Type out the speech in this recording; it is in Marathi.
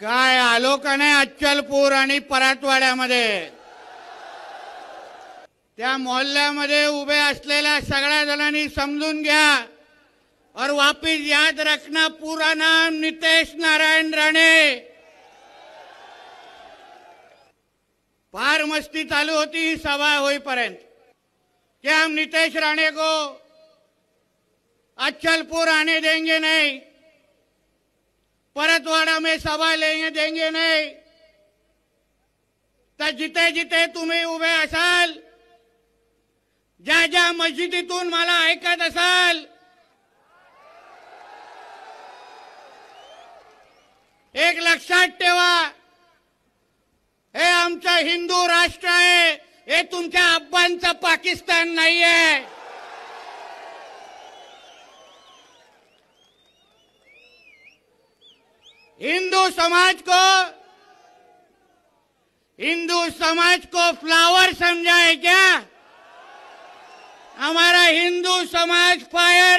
काय आलो का नाही अच्चलपूर आणि पराटवाड्यामध्ये त्या मोहल्ल्यामध्ये उभे असलेल्या सगळ्या जणांनी समजून घ्या और वापिस याद रखना पूरा नाम नितेश नारायण राणे फार मस्ती चालू होती ही सभा होईपर्यंत की हम नितेश राणे को अचलपूर आने देंगे नहीं परतवाड़ा में सभा लेंगे देंगे नहीं तर जिथे जिथे तुम्ही उभे असाल ज्या ज्या मस्जिदीतून मला ऐकत असाल एक लक्षात ठेवा हे आमचं हिंदू राष्ट्र आहे हे तुमच्या अब्बांचं पाकिस्तान आहे हिंदू समाज को हिंदू समाज को फ्लावर समझाए क्या हमारा हिंदू समाज फायर